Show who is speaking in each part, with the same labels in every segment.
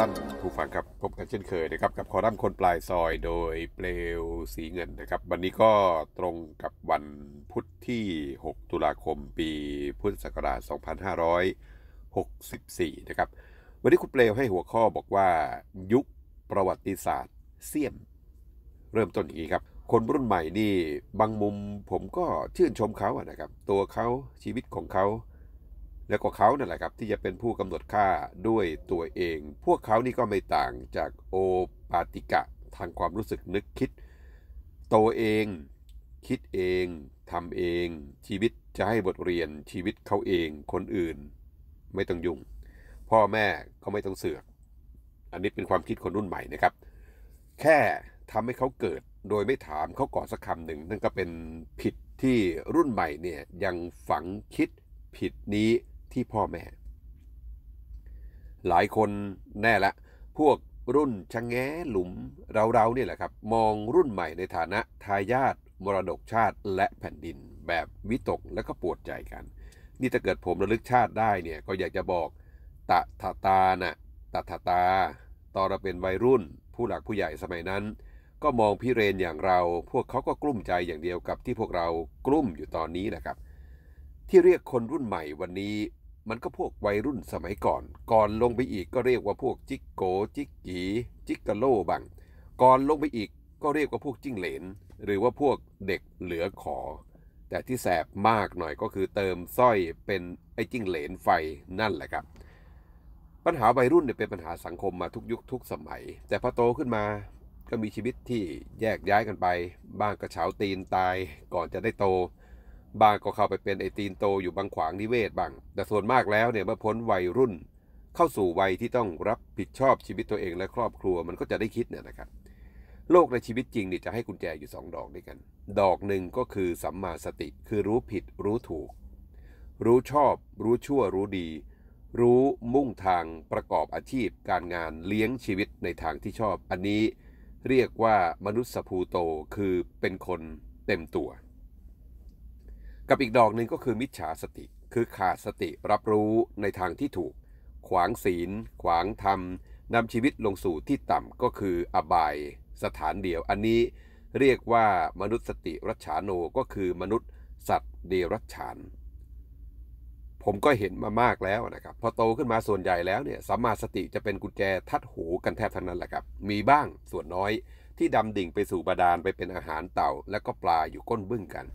Speaker 1: ท่านผู้ฟังครับพบกันเช่นเคยนะครับกับคอรัมน์คนปลายซอย โดยเปลวสีเงินนะครับ วันนี้ก็ตรงกับวันพุทธที่ 6 ตุลาคมปีพุทธศักราช 2564 นะครับวันนี้คุณเปลวให้หัวข้อบอกว่า ยุคประวัติศาสตร์เสี่ยม เริ่มต้นอย่างนี้ครับ คนรุ่นใหม่นี่บางมุมผมก็ชื่นชมเขาอะนะครับตัวเขาชีวิตของเขาแล้วก็เขานั่นแหละครับที่จะเป็นผู้กำหนดค่าด้วยตัวเอง พวกเขานี่ก็ไม่ต่างจากโอปาติกะทางความรู้สึกนึกคิดโตเองคิดเองทำเอง ชีวิตจะให้บทเรียนชีวิตเขาเองคนอื่น ไม่ต้องยุ่ง พ่อแม่ก็ไม่ต้องเสือกอันนี้เป็นความคิดคนรุ่นใหม่นะครับ แค่ทำให้เขาเกิด โดยไม่ถามเขาก่อนสักคำหนึ่งนั่นก็เป็นผิดที่รุ่นใหม่เนี่ยยังฝังคิดผิดนี้ที่พ่อแม่ หลายคนแน่ละ พวกรุ่นชะงแงหลุม เราเาเนี่ยแหละครับ มองรุ่นใหม่ในฐานะ ทายาทมรดกชาติและแผ่นดิน แบบ วิตกและก็ปวดใจกัน นี่ถ้าเกิดผมระลึกชาติได้เนี่ยก็อยากจะบอก ตะทะตานะตะทะตาตอนเราเป็นวัยรุ่นผู้หลักผู้ใหญ่สมัยนั้น ก็มองพี่เรนอย่างเราพวกเขาก็กลุ้มใจอย่างเดียวกับ ที่พวกเรากลุ้มอยู่ตอนนี้นะครับ ที่เรียกคนรุ่นใหม่วันนี้มันก็พวกวัยรุ่นสมัยก่อน ก่อนลงไปอีกก็เรียกว่าพวกจิกโกจิกกีจิกกะโลบังก่อนลงไปอีกก็เรียกว่าพวกจิ้งเหลนหรือว่าพวกเด็กเหลือขอ แต่ที่แสบมากหน่อยก็คือเติมสร้อยเป็นไอ้จิ้งเหลนไฟนั่นแหละครับ ปัญหาวัยรุ่นเนี่ยเป็นปัญหาสังคมมาทุกยุคทุกสมัย แต่พอโตขึ้นมาก็มีชีวิตที่แยกย้ายกันไป บ้างก็เฉาตีนตายก่อนจะได้โตบางก็เข้าไปเป็น ไอตีนโตอยู่บางขวางนิเวศบาง แต่ส่วนมากแล้วเนี่ยเมื่อพ้นวัยรุ่นเข้าสู่วัยที่ต้องรับผิดชอบชีวิตตัวเองและครอบครัวมันก็จะได้คิดเนี่ยนะครับ โลกในชีวิตจริงเนี่ยจะให้กุญแจอยู่ 2 ดอกด้วยกัน ดอกหนึ่งก็คือสัมมาสติ คือรู้ผิดรู้ถูก รู้ชอบ รู้ชั่วรู้ดี รู้มุ่งทางประกอบอาชีพ การงานเลี้ยงชีวิตในทางที่ชอบ อันนี้ เรียกว่ามนุษย์สภูโต คือเป็นคนเต็มตัวกับอีกดอกหนึ่งก็คือมิจฉาสติ คือขาดสติรับรู้ในทางที่ถูก ขวางศีล ขวางธรรมนำชีวิตลงสู่ที่ต่ำก็คืออบายสถานเดียว อันนี้เรียกว่ามนุษย์สติรัชาโนก็คือมนุษย์สัตว์เดรัจฉาน ผมก็เห็นมามากแล้วนะครับ พอโตขึ้นมาส่วนใหญ่แล้วเนี่ยสัมมาสติจะเป็นกุญแจทัดหูกันแทบทั้งนั้นแหละครับมีบ้างส่วนน้อย ที่ดำดิ่งไปสู่บาดาลไปเป็นอาหารเต่า และก็ปลาอยู่ก้นบึ้งกัน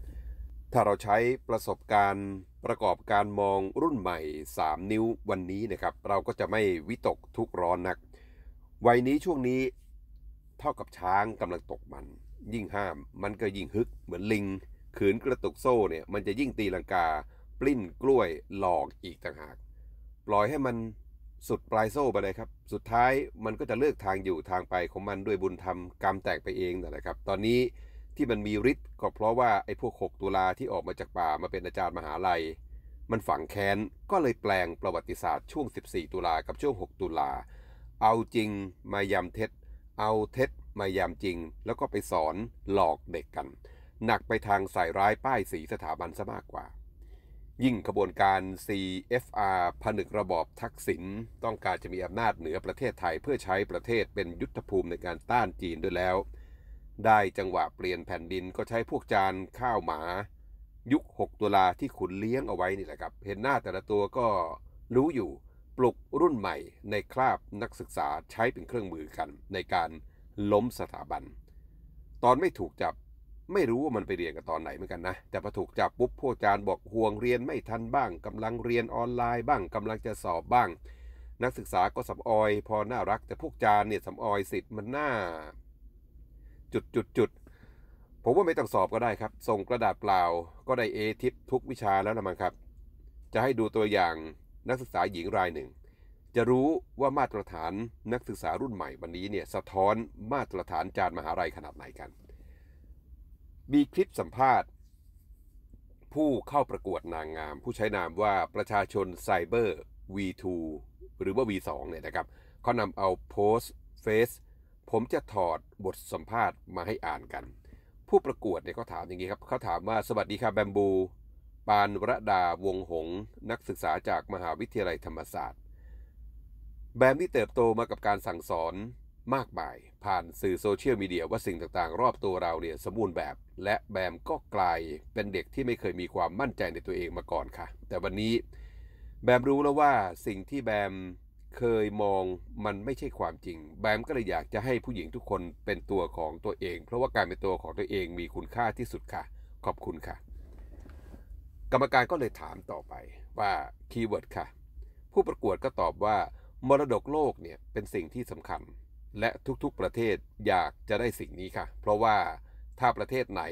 Speaker 1: ถ้าเราใช้ประสบการณ์ประกอบการมองรุ่นใหม่ 3 นิ้ววันนี้นะครับ เราก็จะไม่วิตกทุกร้อนนัก วัยนี้ช่วงนี้เท่ากับช้างกำลังตกมัน ยิ่งห้าม มันก็ยิ่งฮึกเหมือนลิง ขืนกระตุกโซ่เนี่ยมันจะยิ่งตีลังกาปลิ้นกล้วยหลอกอีกต่างหาก ปล่อยให้มันสุดปลายโซ่ไปเลยครับสุดท้ายมันก็จะเลือกทางอยู่ทางไปของมันด้วยบุญธรรมกรรมแตกไปเองน่ละครับ ตอนนี้ที่มันมีฤทธิ์ก็เพราะว่าไอ้พวกหกตุลาที่ออกมาจากป่ามาเป็นอาจารย์มหาลัย มันฝังแค้น ก็เลยแปลงประวัติศาสตร์ช่วง 14 ตุลากับช่วง 6 ตุลา เอาจริงมายำเท็จ เอาเท็จมายำจริง แล้วก็ไปสอน หลอกเด็กกัน หนักไปทางใส่ร้ายป้ายสีสถาบันซะมากกว่า ยิ่งขบวนการ CFR ผนึกระบอบทักษิณต้องการจะมีอำนาจเหนือประเทศไทยเพื่อใช้ประเทศเป็นยุทธภูมิในการต้านจีนด้วยแล้วได้จังหวะเปลี่ยนแผ่นดินก็ใช้พวกจานข้าวหมา ยุค 6ตุลาที่ขุนเลี้ยงเอาไว้นี่แหละครับ เห็นหน้าแต่ละตัวก็รู้อยู่ปลุกรุ่นใหม่ ในคราบนักศึกษาใช้เป็นเครื่องมือกัน ในการล้มสถาบัน ตอนไม่ถูกจับไม่รู้ว่ามันไปเรียนกันตอนไหนเหมือนกันนะแต่พอถูกจับปุ๊บ พวกจานบอกห่วงเรียนไม่ทันบ้าง กำลังเรียนออนไลน์ บ้างกำลังจะสอบบ้าง นักศึกษาก็สำออย พอน่ารัก แต่พวกจานเนี่ยสำออยสิทธิ์มันน่าจุดจุดจุดผมว่าไม่ต้องสอบก็ได้ครับ ส่งกระดาษเปล่าก็ได้เอทิปทุกวิชาแล้วละมั้งครับ จะให้ดูตัวอย่างนักศึกษาหญิงรายหนึ่ง จะรู้ว่ามาตรฐานนักศึกษารุ่นใหม่วันนี้เนี่ยสะท้อนมาตรฐานจานมหาลัยขนาดไหนกัน มีคลิปสัมภาษณ์ผู้เข้าประกวดนางงาม ผู้ใช้นามว่าประชาชนไซเบอร์ V2 หรือว่า V2 เนี่ยนะครับเขานำเอาโพสต์ f ผมจะถอดบทสัมภาษณ์มาให้อ่านกัน ผู้ประกวดเนี่ยเขาถามอย่างนี้ครับ เขาถามว่าสวัสดีค่ะแบมบู ปานวรดาวงหง นักศึกษาจากมหาวิทยาลัยธรรมศาสตร์ แบมที่เติบโตมากับการสั่งสอนมากมาย ผ่านสื่อโซเชียลมีเดียว่าสิ่งต่างๆ รอบตัวเราเนี่ยสมบูรณ์แบบ และแบมก็กลายเป็นเด็กที่ไม่เคยมีความมั่นใจในตัวเองมาก่อนค่ะ แต่วันนี้แบมรู้แล้วว่าสิ่งที่แบมเคยมองมันไม่ใช่ความจริง แบมก็เลยอยากจะให้ผู้หญิงทุกคนเป็นตัวของตัวเอง เพราะว่าการเป็นตัวของตัวเองมีคุณค่าที่สุดค่ะ ขอบคุณค่ะ กรรมการก็เลยถามต่อไปว่าคีย์เวิร์ดค่ะ ผู้ประกวดก็ตอบว่ามรดกโลกเนี่ยเป็นสิ่งที่สำคัญ และทุกๆประเทศอยากจะได้สิ่งนี้ค่ะ เพราะว่าถ้าประเทศไหน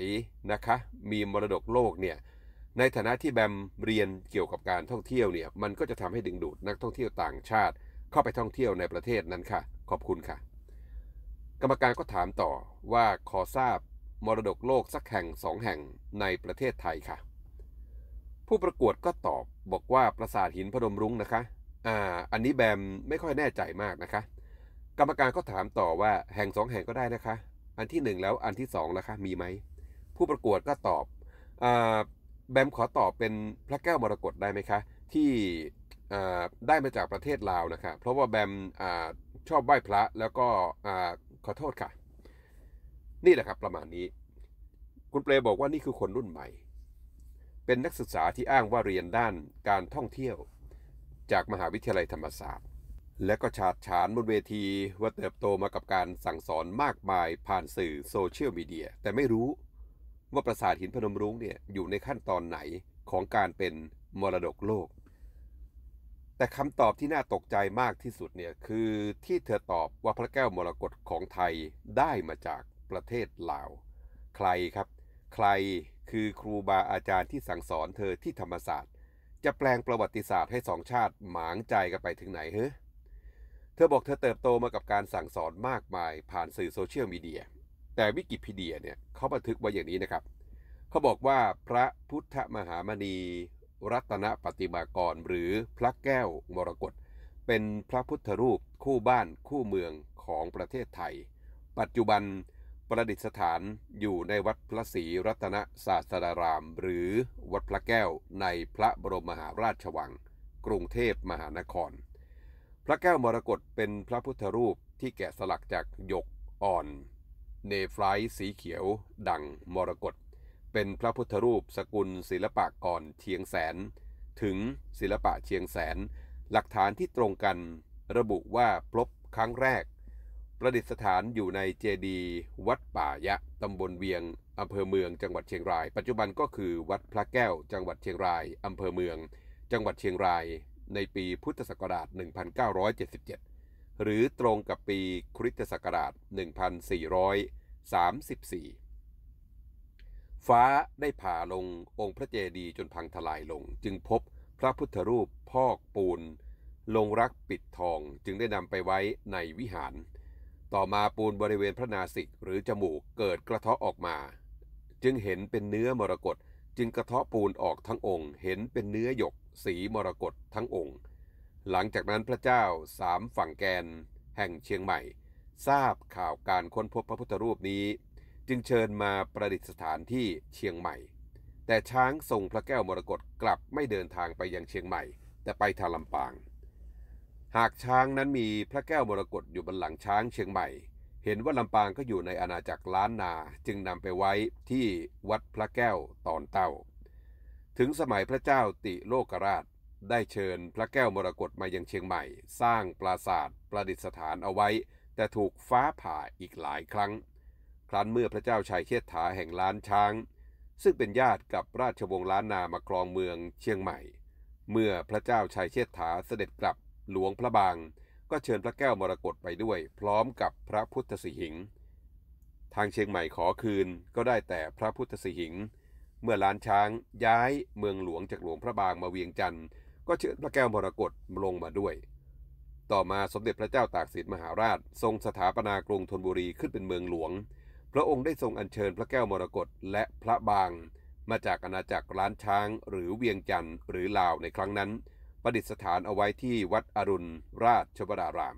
Speaker 1: นะคะมีมรดกโลกเนี่ย ในฐานะที่แบมเรียนเกี่ยวกับการท่องเที่ยวเนี่ย มันก็จะทำให้ดึงดูดนักท่องเที่ยวต่างชาติเข้าไปท่องเที่ยวในประเทศนั้นค่ะขอบคุณค่ะ กรรมการก็ถามต่อว่าขอทราบมรดกโลกสักแห่งสองแห่งในประเทศไทยค่ะ ผู้ประกวดก็ตอบบอกว่า ปราสาทหินพนมรุ้งนะคะอ่าอันนี้แบมไม่ค่อยแน่ใจมากนะคะ กรรมการก็ถามต่อว่าแห่งสองแห่งก็ได้นะคะ อันที่หนึ่งแล้วอันที่สองนะคะมีไหมผู้ประกวดก็ตอบอแบมขอตอบเป็นพระแก้วมรกตได้ไหมคะที่ได้มาจากประเทศลาวนะครับ เพราะว่าแบมอชอบไหว้พระแล้วก็ขอโทษค่ะ นี่แหละครับประมาณนี้ คุณเปรบอกว่านี่คือคนรุ่นใหม่ เป็นนักศึกษาที่อ้างว่าเรียนด้านการท่องเที่ยวจากมหาวิทยาลัยธรรมศาสตร์ และก็ฉาดฉานบนเวทีว่าเติบโตมากับการสั่งสอนมากมายผ่านสื่อโซเชียลมีเดีย แต่ไม่รู้ว่าปราสาทหินพนมรุ้งเนี่ยอยู่ในขั้นตอนไหนของการเป็นมรดกโลกแต่คำตอบที่น่าตกใจมากที่สุดเนี่ย คือที่เธอตอบว่าพระแก้วมรกตของไทยได้มาจากประเทศลาว ใครครับ ใครคือครูบาอาจารย์ที่สั่งสอนเธอที่ธรรมศาสตร์ จะแปลงประวัติศาสตร์ให้สองชาติหมางใจกันไปถึงไหนเฮ้เธอบอกเธอเติบโตมากับการสั่งสอนมากมายผ่านสื่อโซเชียลมีเดียแต่วิกิพีเดียเนี่ยเขาบันทึกไว้อย่างนี้นะครับเขาบอกว่าพระพุทธมหามณีรัตนปฏิมากรหรือพระแก้วมรกตเป็นพระพุทธรูปคู่บ้านคู่เมืองของประเทศไทย ปัจจุบันประดิษฐานอยู่ในวัดพระศรีรัตนศาสดาราม หรือวัดพระแก้วในพระบรมมหาราชวัง กรุงเทพมหานคร พระแก้วมรกตเป็นพระพุทธรูปที่แกะสลักจากหยกอ่อน เนฟลายสีเขียว ดังมรกตเป็นพระพุทธรูปสกุลศิลปะก่อนเชียงแสน ถึงศิลปะเชียงแสน หลักฐานที่ตรงกัน ระบุว่าพบครั้งแรก ประดิษฐานอยู่ในเจดีวัดป่ายะตำบลเวียงอำเภอเมืองจังหวัดเชียงราย ปัจจุบันก็คือวัดพระแก้วจังหวัดเชียงรายอำเภอเมือง จังหวัดเชียงราย ในปีพุทธศักราช 1977 หรือตรงกับปีคริสตศักราช 1434ฟ้าได้ผ่าลงองค์พระเจดีย์จนพังทลายลง จึงพบพระพุทธรูปพอกปูนลงรักปิดทองจึงได้นำไปไว้ในวิหาร ต่อมาปูนบริเวณพระนาสิกหรือจมูกเกิดกระเทาะออกมา จึงเห็นเป็นเนื้อมรกตจึงกระเทาะปูนออกทั้งองค์ เห็นเป็นเนื้อหยกสีมรกตทั้งองค์ หลังจากนั้นพระเจ้าสามฝั่งแกนแห่งเชียงใหม่ ทราบข่าวการค้นพบพระพุทธรูปนี้จึงเชิญมาประดิษฐานที่เชียงใหม่ แต่ช้างทรงพระแก้วมรกตกลับไม่เดินทางไปยังเชียงใหม่ แต่ไปทางลำปาง หากช้างนั้นมีพระแก้วมรกตอยู่บนหลังช้างเชียงใหม่ เห็นว่าลำปางก็อยู่ในอาณาจักรล้านนา จึงนำไปไว้ที่วัดพระแก้วตอนเต้า ถึงสมัยพระเจ้าติโลกราช ได้เชิญพระแก้วมรกตมายังเชียงใหม่ สร้างปราสาทประดิษฐานเอาไว้ แต่ถูกฟ้าผ่าอีกหลายครั้งครั้นเมื่อพระเจ้าชายเชษฐาแห่งล้านช้าง ซึ่งเป็นญาติกับราชวงศ์ล้านนามาครองเมืองเชียงใหม่ เมื่อพระเจ้าชายเชษฐาเสด็จกลับหลวงพระบาง ก็เชิญพระแก้วมรกตไปด้วย พร้อมกับพระพุทธสิหิง ทางเชียงใหม่ขอคืนก็ได้แต่พระพุทธสิหิง เมื่อล้านช้างย้ายเมืองหลวงจากหลวงพระบางมาเวียงจันทร์ก็เชิญพระแก้วมรกตลงมาด้วย ต่อมาสมเด็จพระเจ้าตากสินมหาราชทรงสถาปนากรุงธนบุรีขึ้นเป็นเมืองหลวงพระองค์ได้ทรงอัญเชิญพระแก้วมรกตและพระบาง มาจากอาณาจักรล้านช้างหรือเวียงจันทร์หรือลาวในครั้งนั้น ประดิษฐานเอาไว้ที่วัดอรุณราชวราราม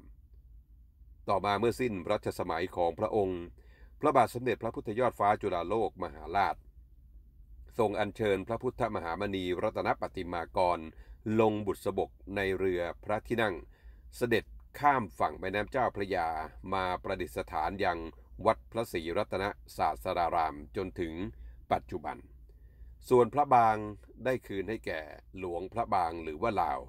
Speaker 1: ต่อมาเมื่อสิ้นรัชสมัยของพระองค์ พระบาทสมเด็จพระพุทธยอดฟ้าจุฬาโลกมหาราชทรงอัญเชิญพระพุทธมหามณีรัตนปฏิมากรลงบุตรสบกในเรือพระที่นั่ง เสด็จข้ามฝั่งแม่น้ำเจ้าพระยามาประดิษฐานยังวัดพระศรีรัตนศาสรารามจนถึงปัจจุบัน ส่วนพระบางได้คืนให้แก่หลวงพระบางหรือว่าลาว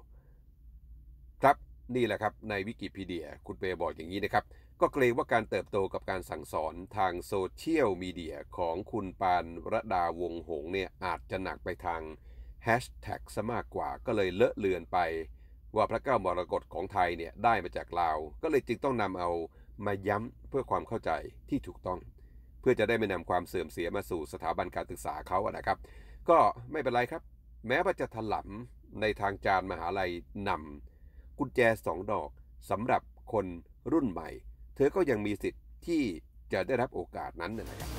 Speaker 1: ครับนี่แหละครับในวิกิพีเดียคุณเปบอกอย่างนี้นะครับ ก็เกรงว่าการเติบโตกับการสั่งสอนทางโซเชียลมีเดียของคุณปานระดาวงหงเนี่ย อาจจะหนักไปทางแฮชแท็กซะมากกว่าก็เลยเลอะเลือนไปว่าพระเก้ามรกตของไทยเนี่ยได้มาจากลาวก็เลยจึงต้องนำเอามาย้ำเพื่อความเข้าใจที่ถูกต้อง เพื่อจะได้ไม่นำความเสื่อมเสียมาสู่สถาบันการศึกษาเขาอะนะครับ ก็ไม่เป็นไรครับ แม้ว่าจะถลำในทางจานมหาลัยนำกุญแจสองดอกสำหรับคนรุ่นใหม่ เธอก็ยังมีสิทธิ์ที่จะได้รับโอกาสนั้นนะครับ